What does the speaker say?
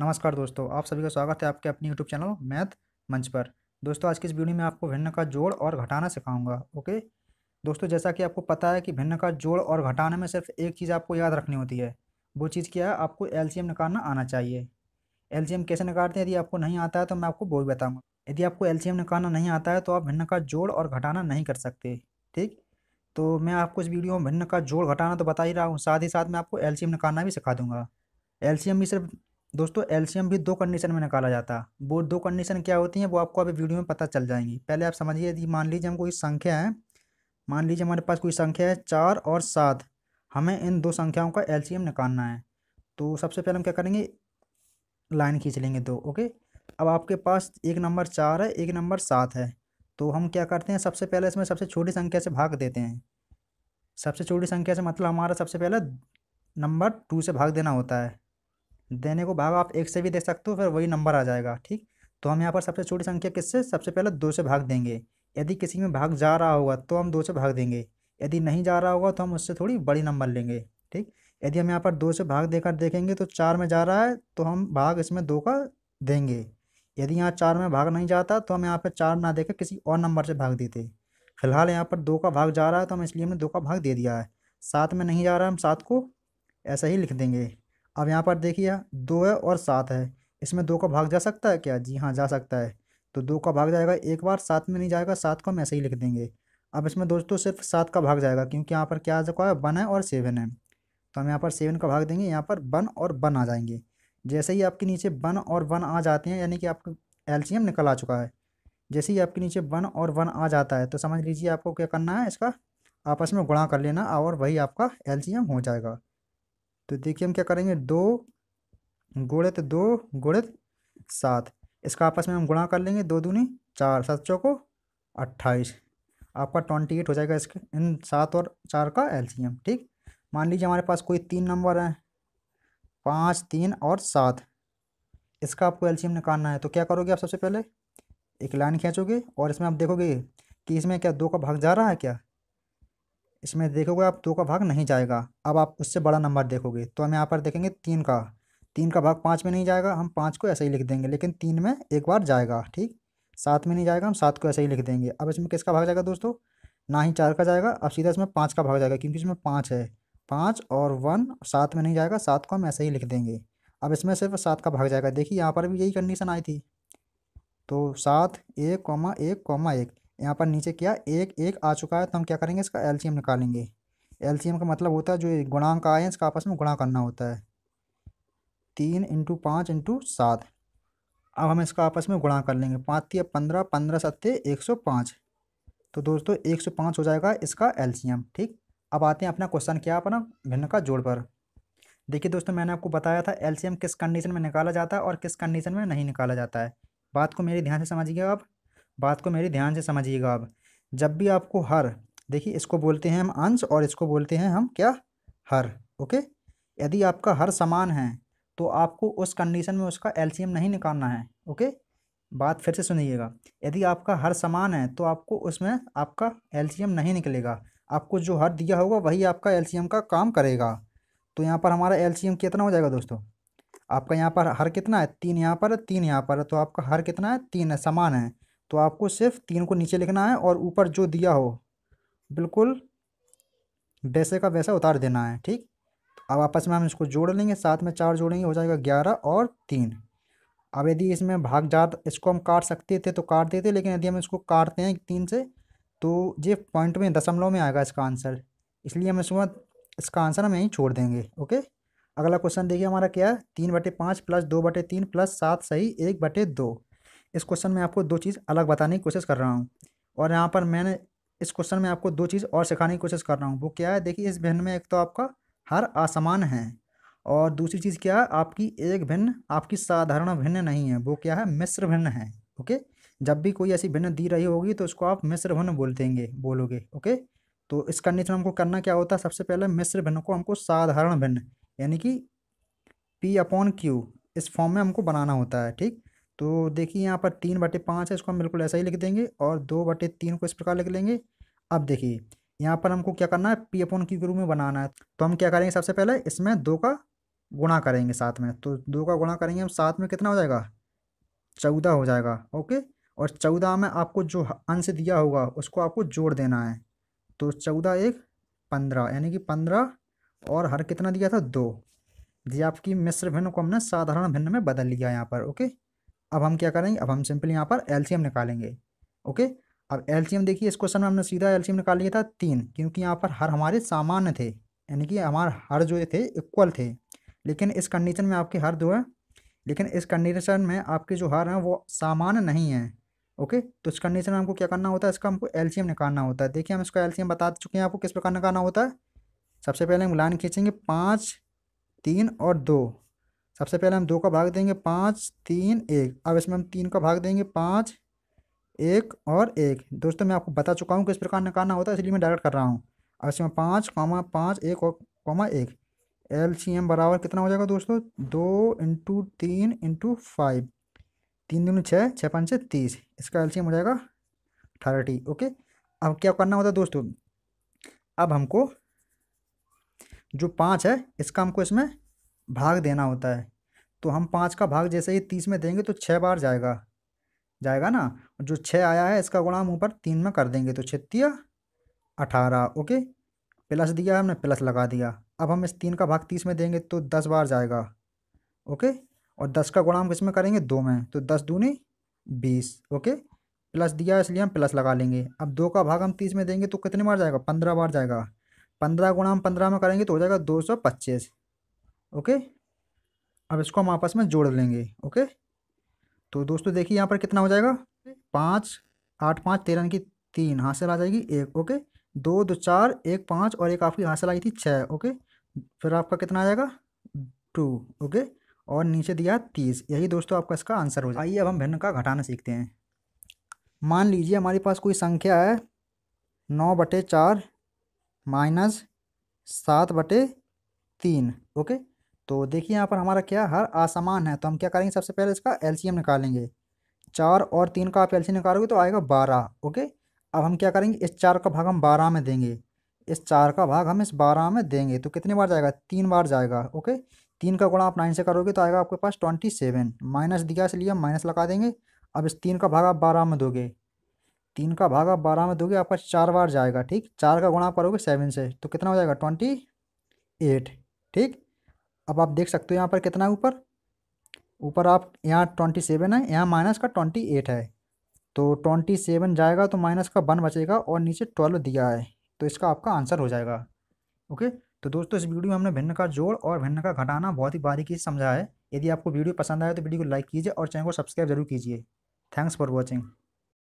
नमस्कार दोस्तों आप सभी का स्वागत है आपके अपने यूट्यूब चैनल मैथ मंच पर दोस्तों आज की इस वीडियो में आपको भिन्न का जोड़ और घटाना सिखाऊंगा ओके दोस्तों जैसा कि आपको पता है कि भिन्न का जोड़ और घटाने में सिर्फ एक चीज़ आपको याद रखनी होती है वो चीज़ क्या है आपको एलसीएम निकालना आना चाहिए एलसीएम कैसे निकालते हैं यदि आपको नहीं आता है तो मैं आपको वो भी बताऊँगा यदि आपको एलसीएम निकालना नहीं आता है तो आप भिन्न का जोड़ और घटाना नहीं कर सकते ठीक तो मैं आपको इस वीडियो में भिन्न का जोड़ घटाना तो बता ही रहा हूँ साथ ही साथ मैं आपको एलसीएम निकालना भी सिखा दूंगा एलसीएम भी सिर्फ दोस्तों एल्शियम भी दो कंडीशन में निकाला जाता वो दो कंडीशन क्या होती हैं वो आपको अभी वीडियो में पता चल जाएंगी पहले आप समझिए यदि मान लीजिए हम कोई संख्या है मान लीजिए हमारे पास कोई संख्या है चार और सात हमें इन दो संख्याओं का एल्शियम निकालना है तो सबसे पहले हम क्या करेंगे लाइन खींच लेंगे दो ओके अब आपके पास एक नंबर चार है एक नंबर सात है तो हम क्या करते हैं सबसे पहले इसमें सबसे छोटी संख्या से भाग देते हैं सबसे छोटी संख्या से मतलब हमारा सबसे पहले नंबर टू से भाग देना होता है देने को भाग आप एक से भी दे सकते हो फिर वही नंबर आ जाएगा ठीक तो हम यहाँ पर सबसे छोटी संख्या किससे सबसे पहले दो से भाग देंगे यदि किसी में भाग जा रहा होगा तो हम दो से भाग देंगे यदि नहीं जा रहा होगा तो हम उससे थोड़ी बड़ी नंबर लेंगे ठीक यदि हम यहाँ पर दो से भाग देकर देखेंगे तो चार में जा रहा है तो हम भाग इसमें दो का देंगे यदि यहाँ चार में भाग नहीं जाता तो हम यहाँ पर चार ना देकर किसी और नंबर से भाग देते फिलहाल यहाँ पर दो का भाग जा रहा है तो हम इसलिए हमने दो का भाग दे दिया है सात में नहीं जा रहा हम सात को ऐसा ही लिख देंगे अब यहाँ पर देखिए दो है और सात है इसमें दो का भाग जा सकता है क्या जी हाँ जा सकता है तो दो का भाग जाएगा एक बार सात में नहीं जाएगा सात को हम ऐसे ही लिख देंगे अब इसमें दोस्तों सिर्फ सात का भाग जाएगा क्योंकि यहाँ पर क्या आ चुका है वन है और सेवन है तो हम यहाँ पर सेवन का भाग देंगे यहाँ पर वन और वन आ जाएंगे जैसे ही आपके नीचे वन और वन आ जाते हैं यानी कि आपका एल्शियम निकल आ चुका है जैसे ही आपके नीचे वन और वन आ जाता है तो समझ लीजिए आपको क्या करना है इसका आपस में गुणा कर लेना और वही आपका एल्शियम हो जाएगा तो देखिए हम क्या करेंगे दो गुणित दो गुणित सात इसका आपस में हम गुणा कर लेंगे दो दूनी चार सात चौको अट्ठाईस आपका ट्वेंटी एट हो जाएगा इसके इन सात और चार का एलसीएम ठीक मान लीजिए हमारे पास कोई तीन नंबर है पाँच तीन और सात इसका आपको एलसीएम निकालना है तो क्या करोगे आप सबसे पहले एक लाइन खींचोगे और इसमें आप देखोगे कि इसमें क्या दो का भाग जा रहा है क्या इसमें देखोगे आप दो का भाग नहीं जाएगा अब आप उससे बड़ा नंबर देखोगे तो हम यहाँ पर देखेंगे तीन का तीन का भाग पाँच में नहीं जाएगा हम पाँच को ऐसे ही लिख देंगे लेकिन तीन में एक बार जाएगा ठीक सात में नहीं जाएगा हम सात को ऐसे ही लिख देंगे अब इसमें किसका भाग जाएगा दोस्तों ना ही चार का जाएगा अब सीधा इसमें पाँच का भाग जाएगा क्योंकि इसमें पाँच है पाँच और वन सात में नहीं जाएगा सात को हम ऐसे ही लिख देंगे अब इसमें सिर्फ सात का भाग जाएगा देखिए यहाँ पर भी यही कंडीशन आई थी तो सात एक कॉमा एक कॉमा एक यहाँ पर नीचे क्या एक एक आ चुका है तो हम क्या करेंगे इसका एलसीएम निकालेंगे एलसीएम का मतलब होता है जो गुणांक आए हैं इसका आपस में गुणा करना होता है तीन इंटू पाँच इंटू सात अब हम इसका आपस में गुणा कर लेंगे पाँच तीन पंद्रह पंद्रह सत्ते एक सौ पाँच तो दोस्तों एक सौ पाँच हो जाएगा इसका एलसीएम ठीक अब आते हैं अपना क्वेश्चन क्या अपना भिन्न का जोड़ पर देखिए दोस्तों मैंने आपको बताया था एलसीएम किस कंडीशन में निकाला जाता है और किस कंडीशन में नहीं निकाला जाता है बात को मेरे ध्यान से समझिएगा आप बात को मेरी ध्यान से समझिएगा आप जब भी आपको हर देखिए इसको बोलते हैं हम अंश और इसको बोलते हैं हम क्या हर ओके यदि आपका हर समान है तो आपको उस कंडीशन में उसका एलसीएम नहीं निकालना है ओके बात फिर से सुनिएगा यदि आपका हर समान है तो आपको उसमें आपका एलसीएम नहीं निकलेगा आपको जो हर दिया होगा वही आपका एलसीएम का काम करेगा तो यहाँ पर हमारा एलसीएम कितना हो जाएगा दोस्तों आपका यहाँ पर हर कितना है तीन यहाँ पर तीन यहाँ पर तो आपका हर कितना है तीन है समान है तो आपको सिर्फ तीन को नीचे लिखना है और ऊपर जो दिया हो बिल्कुल वैसे का वैसा उतार देना है ठीक अब आपस में हम इसको जोड़ लेंगे साथ में चार जोड़ेंगे हो जाएगा ग्यारह और तीन अब यदि इसमें भाग जा इसको हम काट सकते थे तो काट देते लेकिन यदि हम इसको काटते हैं तीन से तो ये पॉइंट में दशमलव में आएगा इसका आंसर इसलिए हम इसमें इसका आंसर हम यहीं छोड़ देंगे ओके अगला क्वेश्चन देखिए हमारा क्या है तीन बटे पाँच प्लस दो बटे तीन प्लस सात सही एक बटे दो इस क्वेश्चन में आपको दो चीज़ अलग बताने की कोशिश कर रहा हूँ और यहाँ पर मैंने इस क्वेश्चन में आपको दो चीज़ और सिखाने की कोशिश कर रहा हूँ वो क्या है देखिए इस भिन्न में एक तो आपका हर असमान है और दूसरी चीज़ क्या है आपकी एक भिन्न आपकी साधारण भिन्न नहीं है वो क्या है मिश्र भिन्न है ओके जब भी कोई ऐसी भिन्न दी रही होगी तो उसको आप मिश्र भिन्न बोल देंगे बोलोगे ओके तो इस कंडीशन हमको करना क्या होता है सबसे पहले मिश्र भिन्न को हमको साधारण भिन्न यानी कि पी अपॉन क्यू इस फॉर्म में हमको बनाना होता है ठीक तो देखिए यहाँ पर तीन बटे पाँच है इसको हम बिल्कुल ऐसा ही लिख देंगे और दो बटे तीन को इस प्रकार लिख लेंगे अब देखिए यहाँ पर हमको क्या करना है पी अपन क्यू के रूप में बनाना है तो हम क्या करेंगे सबसे पहले इसमें दो का गुणा करेंगे साथ में तो दो का गुणा करेंगे हम साथ में कितना हो जाएगा चौदह हो जाएगा ओके और चौदह में आपको जो अंश दिया होगा उसको आपको जोड़ देना है तो चौदह एक पंद्रह यानी कि पंद्रह और हर कितना दिया था दो जी आपकी मिश्र भिन्न को हमने साधारण भिन्न में बदल लिया यहाँ पर ओके अब हम क्या करेंगे अब हम सिंपली यहाँ पर एलसीएम निकालेंगे ओके अब एलसीएम देखिए इस क्वेश्चन में हमने सीधा एलसीएम निकाल लिया था तीन क्योंकि यहाँ पर हर हमारे सामान्य थे यानी कि हमारे हर जो थे इक्वल थे लेकिन इस कंडीशन में आपके हर दो हैं लेकिन इस कंडीशन में आपके जो हर हैं वो सामान्य नहीं हैं ओके तो इस कंडीशन में हमको क्या करना होता है इसका हमको एलसीएम निकालना होता है देखिए हम इसका एलसीएम बता चुके हैं आपको किस प्रकार निकालना होता है सबसे पहले हम लाइन खींचेंगे पाँच तीन और दो सबसे पहले हम दो का भाग देंगे पाँच तीन एक अब इसमें हम तीन का भाग देंगे पाँच एक और एक दोस्तों मैं आपको बता चुका हूँ किस प्रकार निकालना होता है इसलिए मैं डायरेक्ट कर रहा हूँ अब इसमें पाँच कॉमा पाँच एक और कॉमा एक एल सी एम बराबर कितना हो जाएगा दोस्तों दो इंटू तीन इंटू फाइव तीन दूनी छः छः पाँच छः तीस इसका एल सी एम हो जाएगा थर्टी ओके अब क्या करना होता है दोस्तों अब हमको जो पाँच है इसका हमको इसमें भाग देना होता है तो हम पाँच का भाग जैसे ही तीस में देंगे तो छः बार जाएगा जाएगा ना जो छः आया है इसका गुणा हम ऊपर तीन में कर देंगे तो छत्तीस अठारह ओके प्लस दिया हमने प्लस लगा दिया अब हम इस तीन का भाग तीस में देंगे तो दस बार जाएगा ओके और दस का गुणा हम किस में करेंगे दो में तो दस दूनी बीस ओके प्लस दिया इसलिए हम प्लस लगा लेंगे अब दो का भाग हम तीस में देंगे तो कितने बार जाएगा पंद्रह बार जाएगा पंद्रह गुणा हम पंद्रह में करेंगे तो हो जाएगा दो सौ पच्चीस ओके अब इसको हम आपस में जोड़ लेंगे ओके तो दोस्तों देखिए यहाँ पर कितना हो जाएगा पाँच आठ पाँच तेरह की तीन हासिल आ जाएगी एक ओके दो दो चार एक पाँच और एक आपकी हासिल आई थी छः ओके फिर आपका कितना आ जाएगा टू ओके और नीचे दिया तीस यही दोस्तों आपका इसका आंसर हो जाएगा आइए अब हम भिन्न का घटाना सीखते हैं मान लीजिए हमारे पास कोई संख्या है नौ बटे चार माइनस सात बटे तीन ओके तो देखिए यहाँ पर हमारा क्या हर असमान है तो हम क्या करेंगे सबसे पहले इसका एलसीएम निकालेंगे चार और तीन का आप एल निकालोगे तो आएगा बारह ओके अब हम क्या करेंगे इस चार का भाग हम बारह में देंगे इस चार का भाग हम इस बारह में देंगे तो कितने बार जाएगा तीन बार जाएगा ओके तीन का गुणा आप नाइन से करोगे तो आएगा आपके पास ट्वेंटी सेवन माइनस दिया इसलिए हम माइनस लगा देंगे अब इस तीन का भाग आप बारह में दोगे तीन का भाग आप बारह में दोगे आपका चार बार जाएगा ठीक चार का गुणा आप करोगे सेवन से तो कितना हो जाएगा ट्वेंटी एट ठीक अब आप देख सकते हो यहाँ पर कितना है ऊपर ऊपर आप यहाँ ट्वेंटी सेवन है यहाँ माइनस का ट्वेंटी एट है तो ट्वेंटी सेवन जाएगा तो माइनस का वन बचेगा और नीचे ट्वेल्व दिया है तो इसका आपका आंसर हो जाएगा ओके तो दोस्तों इस वीडियो में हमने भिन्न का जोड़ और भिन्न का घटाना बहुत ही बारीकी से समझा है यदि आपको वीडियो पसंद आए तो वीडियो को लाइक कीजिए और चैनल को सब्सक्राइब जरूर कीजिए थैंक्स फॉर वॉचिंग